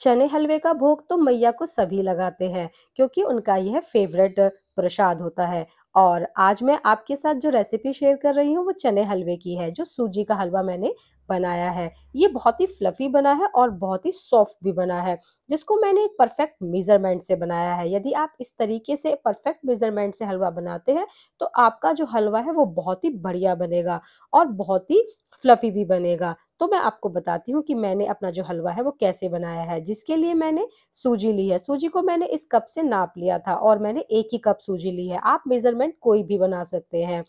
चने हलवे का भोग तो मैया को सभी लगाते हैं क्योंकि उनका यह फेवरेट प्रसाद होता है और आज मैं आपके साथ जो रेसिपी शेयर कर रही हूँ वो चने हलवे की है जो सूजी का हलवा मैंने बनाया है ये बहुत ही फ्लफ़ी बना है और बहुत ही सॉफ्ट भी बना है जिसको मैंने एक परफेक्ट मेज़रमेंट से बनाया है यदि आप इस तरीके से परफेक्ट मेज़रमेंट से हलवा बनाते हैं तो आपका जो हलवा है वो बहुत ही बढ़िया बनेगा और बहुत ही फ्लफ़ी भी बनेगा तो मैं आपको बताती हूँ कि मैंने अपना जो हलवा है वो कैसे बनाया है जिसके लिए मैंने सूजी ली है सूजी को मैंने इस कप से नाप लिया था और मैंने एक ही कप सूजी ली है आप मेज़रमेंट कोई भी बना सकते हैं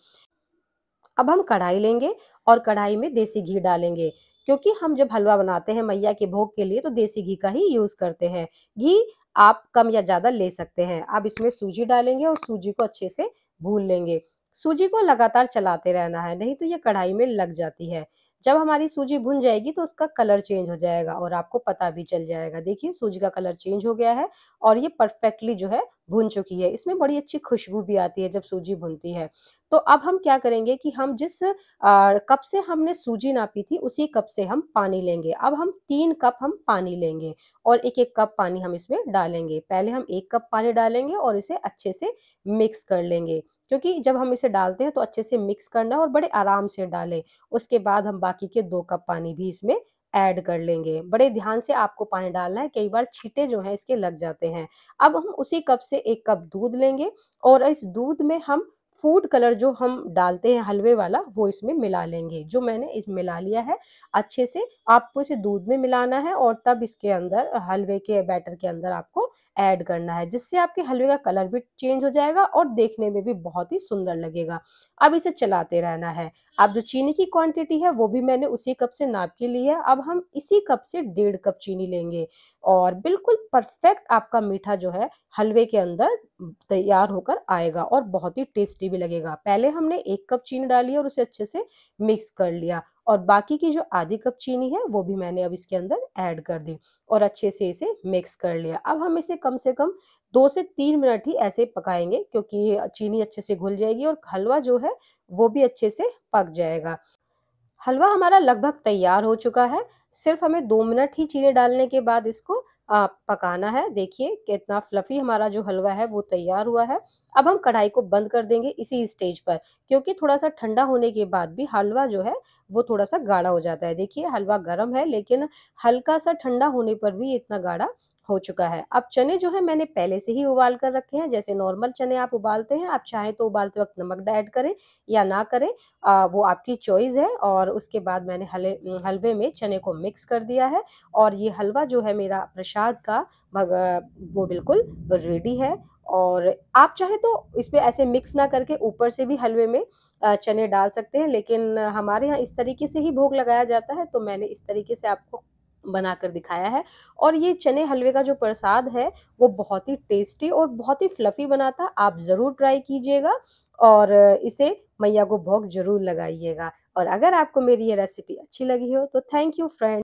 अब हम कढ़ाई लेंगे और कढ़ाई में देसी घी डालेंगे क्योंकि हम जब हलवा बनाते हैं मैया के भोग के लिए तो देसी घी का ही यूज़ करते हैं घी आप कम या ज़्यादा ले सकते हैं अब इसमें सूजी डालेंगे और सूजी को अच्छे से भून लेंगे सूजी को लगातार चलाते रहना है नहीं तो ये कढ़ाई में लग जाती है जब हमारी सूजी भुन जाएगी तो उसका कलर चेंज हो जाएगा और आपको पता भी चल जाएगा देखिए सूजी का कलर चेंज हो गया है और ये परफेक्टली जो है भुन चुकी है इसमें बड़ी अच्छी खुशबू भी आती है जब सूजी भुनती है तो अब हम क्या करेंगे कि हम जिस कप से हमने सूजी नापी थी उसी कप से हम पानी लेंगे अब हम तीन कप हम पानी लेंगे और एक एक कप पानी हम इसमें डालेंगे पहले हम एक कप पानी डालेंगे और इसे अच्छे से मिक्स कर लेंगे क्योंकि जब हम इसे डालते हैं तो अच्छे से मिक्स करना और बड़े आराम से डालें उसके बाद हम बाकी के दो कप पानी भी इसमें ऐड कर लेंगे बड़े ध्यान से आपको पानी डालना है कई बार छीटे जो हैं इसके लग जाते हैं अब हम उसी कप से एक कप दूध लेंगे और इस दूध में हम फूड कलर जो हम डालते हैं हलवे वाला वो इसमें मिला लेंगे जो मैंने इस मिला लिया है अच्छे से आपको इसे दूध में मिलाना है और तब इसके अंदर हलवे के बैटर के अंदर आपको ऐड करना है जिससे आपके हलवे का कलर भी चेंज हो जाएगा और देखने में भी बहुत ही सुंदर लगेगा अब इसे चलाते रहना है अब जो चीनी की क्वांटिटी है वो भी मैंने उसी कप से नाप के ली है अब हम इसी कप से डेढ़ कप चीनी लेंगे और बिल्कुल परफेक्ट आपका मीठा जो है हलवे के अंदर तैयार होकर आएगा और बहुत ही टेस्टी भी लगेगा पहले हमने एक कप चीनी डाली और उसे अच्छे से मिक्स कर लिया और बाकी की जो आधी कप चीनी है वो भी मैंने अब इसके अंदर ऐड कर दी और अच्छे से इसे मिक्स कर लिया अब हम इसे कम से कम दो से तीन मिनट ही ऐसे पकाएंगे क्योंकि चीनी अच्छे से घुल जाएगी और हलवा जो है वो भी अच्छे से पक जाएगा हलवा हमारा लगभग तैयार हो चुका है सिर्फ हमें दो मिनट ही चीनी डालने के बाद इसको आ, पकाना है देखिए कितना फ्लफी हमारा जो हलवा है वो तैयार हुआ है अब हम कढ़ाई को बंद कर देंगे इसी स्टेज पर क्योंकि थोड़ा सा ठंडा होने के बाद भी हलवा जो है वो थोड़ा सा गाढ़ा हो जाता है देखिए हलवा गर्म है लेकिन हल्का सा ठंडा होने पर भी इतना गाढ़ा हो चुका है अब चने जो है मैंने पहले से ही उबाल कर रखे हैं जैसे नॉर्मल चने आप उबालते हैं आप चाहें तो उबालते वक्त नमक ऐड करें या ना करें आ, वो आपकी चॉइस है और उसके बाद मैंने हले हलवे में चने को मिक्स कर दिया है और ये हलवा जो है मेरा प्रसाद का वो बिल्कुल रेडी है और आप चाहे तो इसमें ऐसे मिक्स ना करके ऊपर से भी हलवे में चने डाल सकते हैं लेकिन हमारे यहाँ इस तरीके से ही भोग लगाया जाता है तो मैंने इस तरीके से आपको बना कर दिखाया है और ये चने हलवे का जो प्रसाद है वो बहुत ही टेस्टी और बहुत ही फ्लफ़ी बना था आप ज़रूर ट्राई कीजिएगा और इसे मैया को भोग ज़रूर लगाइएगा और अगर आपको मेरी ये रेसिपी अच्छी लगी हो तो थैंक यू फ्रेंड